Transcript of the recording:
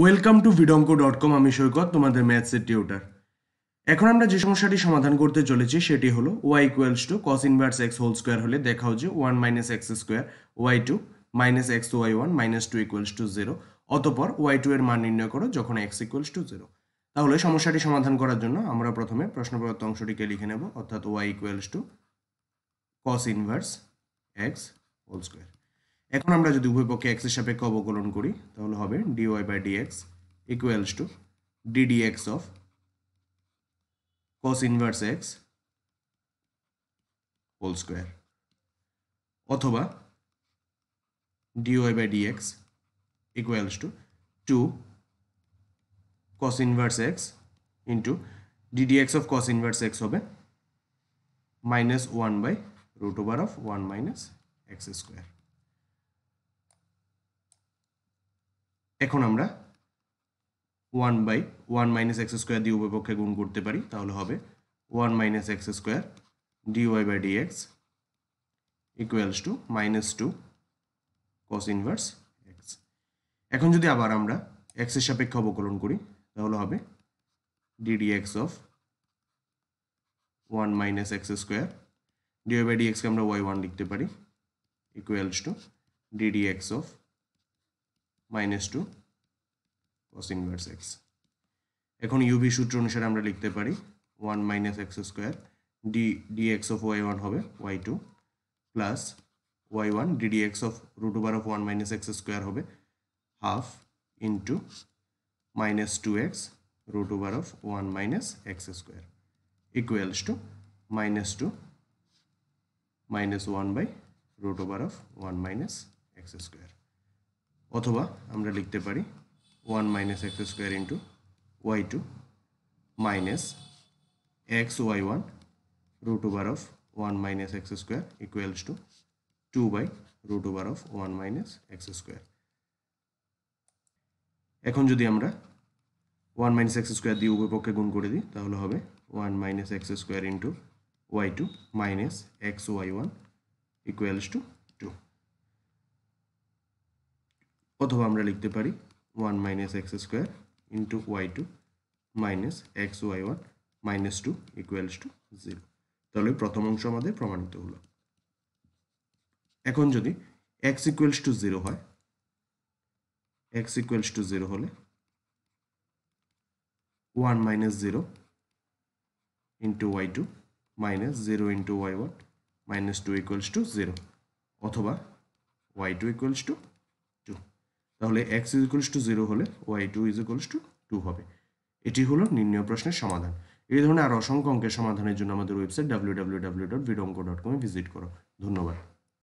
welcome to ভিডঙ্কো dot com আমি সৈকত তোমাদের ম্যাথসের টিউটার এখন আমরা যে সমস্যাটি সমাধান করতে চলেছি সেটি হলো y equals to cos inverse x whole square হলে দেখা হচ্ছে one minus x square y two minus x y one minus two equals to zero অতপর ওয়াই টু এর মান নির্ণয় করো যখন এক্স ইকুয়ালস টু জিরো তাহলে সমস্যাটি সমাধান করার জন্য আমরা প্রথমে প্রশ্নপ্রদত্ত অংশটিকে লিখে নেব অর্থাৎ y equals to cos inverse x whole square এখন আমরা যদি উভয় পক্ষে এক্স সাপেক্ষে অবকলন করি তাহলে হবে dy by dx equals to ddx of cos inverse x whole square অথবা dy by dx equals to two x inverse x into x of cos inverse x হবে minus one by root over of one minus x square এখন আমরা one by one minus x square দিয়ে উভয় পক্ষে গুণ করতে পারি তাহলে হবে one minus x square dy by dx equals to minus two cos inverse x এখন যদি আবার আমরা এক্সের সাপেক্ষে অবকলন করি তাহলে হবে dd x of one minus x square dy by ডিএক্সকে আমরা ওয়াই ওয়ান লিখতে পারি equals to dd x of minus two cos inverse x এখন ইউভি সূত্র অনুসারে আমরা লিখতে পারি one minus x square d d x of y one হবে y two plus y one ddx of root over of one minus x square হবে half into minus two x root over of one minus x square equals to minus two minus one by root over of one minus x square অথবা আমরা লিখতে পারি one minus x square into y two minus x y one root over of one minus x square equals to two by root over of one minus x square এখন যদি আমরা one minus x square দিয়ে উভয় পক্ষে গুণ করে দিই তাহলে হবে one minus x square into y two minus x y one equals to অথবা আমরা লিখতে পারি one minus x square into y two minus x y one minus two equals to zero তাহলে প্রথম অংশ আমাদের প্রমাণিত হলো এখন যদি এক্স ইকুয়ালস টু জিরো হয় এক্স ইকুয়ালস টু জিরো হলে one minus zero into y two minus zero into y one minus two equals to zero অথবা ওয়াই টু ইকুয়ালস টু তাহলে x is equals to zero হলে y two is equals to two হবে এটি হলো নির্ণয় প্রশ্নের সমাধান এই ধরনের আর অসংখ্য অঙ্কের সমাধানের জন্য আমাদের website W W W dot অঙ্ক ডট কমে ভিজিট করো ধন্যবাদ